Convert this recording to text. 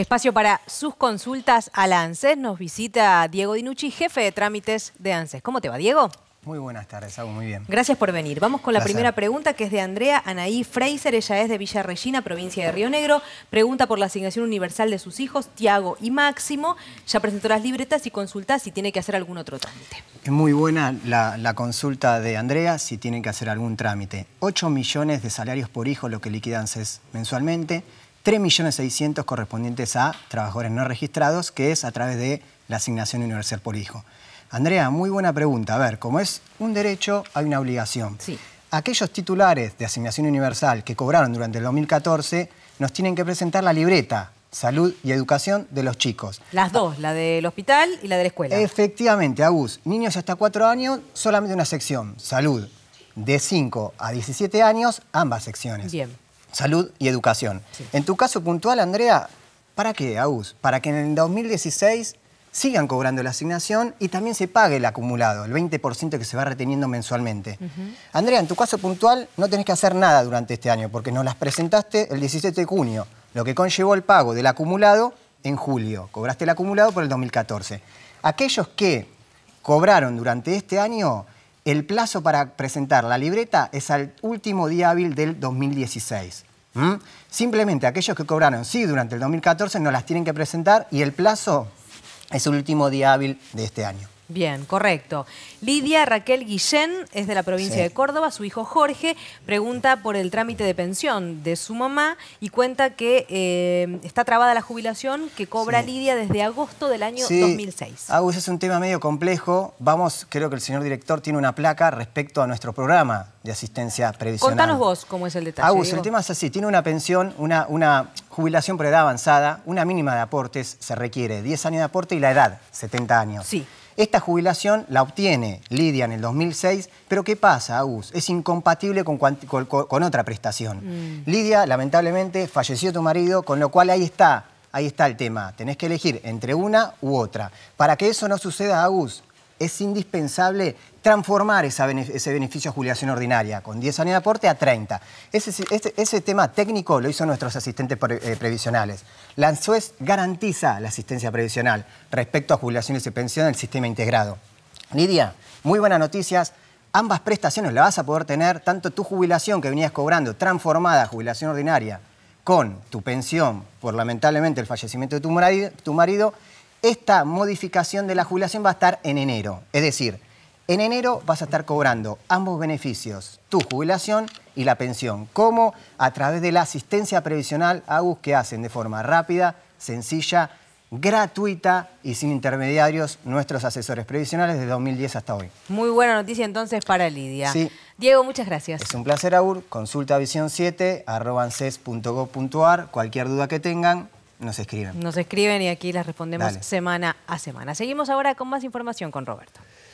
Espacio para sus consultas a ANSES. Nos visita Diego Dinucci, jefe de trámites de ANSES. ¿Cómo te va, Diego? Muy buenas tardes, hago muy bien. Gracias por venir. Vamos con la primera pregunta que es de Andrea Anaí Fraser. Ella es de Villa Regina, provincia de Río Negro. Pregunta por la asignación universal de sus hijos, Tiago y Máximo. Ya presentó las libretas y consulta si tiene que hacer algún otro trámite. Es muy buena la, consulta de Andrea si tienen que hacer algún trámite. 8 millones de salarios por hijo lo que liquida ANSES mensualmente. 3.600.000 correspondientes a trabajadores no registrados, que es a través de la asignación universal por hijo. Andrea, muy buena pregunta. A ver, como es un derecho, hay una obligación. Sí. Aquellos titulares de asignación universal que cobraron durante el 2014 nos tienen que presentar la libreta salud y educación de los chicos. Las dos, la del hospital y la de la escuela. Efectivamente, Agus. Niños hasta 4 años, solamente una sección, salud. De 5 a 17 años, ambas secciones. Bien salud y educación. En tu caso puntual, Andrea, ¿para qué, AUS? Para que en el 2016 sigan cobrando la asignación y también se pague el acumulado, el 20% que se va reteniendo mensualmente. Andrea, en tu caso puntual no tenés que hacer nada durante este año porque nos las presentaste el 17 de junio, lo que conllevó el pago del acumulado en julio. Cobraste el acumulado por el 2014. Aquellos que cobraron durante este año el plazo para presentar la libreta es al último día hábil del 2016. Simplemente aquellos que cobraron sí durante el 2014 no las tienen que presentar y el plazo es el último día hábil de este año. Bien, correcto. Lidia Raquel Guillén es de la provincia de Córdoba. Su hijo Jorge pregunta por el trámite de pensión de su mamá y cuenta que eh, está trabada la jubilación que cobra Lidia desde agosto del año sí. 2006. Agus, es un tema medio complejo. Vamos, creo que el señor director tiene una placa respecto a nuestro programa de asistencia previsional. Contanos vos cómo es el detalle. Agus, el tema es así. Tiene una pensión, una, una jubilación por edad avanzada, una mínima de aportes se requiere, 10 años de aporte y la edad, 70 años. Sí. Esta jubilación la obtiene Lidia en el 2006, pero ¿qué pasa, Agus? Es incompatible con, con, otra prestación. Mm. Lidia, lamentablemente, falleció tu marido, con lo cual ahí está, ahí está el tema. Tenés que elegir entre una u otra. Para que eso no suceda, Agus, es indispensable transformar ese beneficio a jubilación ordinaria, con 10 años de aporte a 30. Ese, tema técnico lo hizo nuestros asistentes eh, previsionales. La ANSUES garantiza la asistencia previsional respecto a jubilaciones y pensión del sistema integrado. Lidia, muy buenas noticias. Ambas prestaciones las vas a poder tener, tanto tu jubilación que venías cobrando transformada a jubilación ordinaria con tu pensión por lamentablemente el fallecimiento de tu marido esta modificación de la jubilación va a estar en enero. Es decir, en enero vas a estar cobrando ambos beneficios, tu jubilación y la pensión. ¿Cómo? A través de la asistencia previsional, Agus, que hacen de forma rápida, sencilla, gratuita y sin intermediarios nuestros asesores previsionales desde 2010 hasta hoy. Muy buena noticia entonces para Lidia. Sí. Diego, muchas gracias. Es un placer, Aur. Consulta visión7, cualquier duda que tengan, nos escriben. Nos escriben y aquí las respondemos semana a semana. Seguimos ahora con más información con Roberto.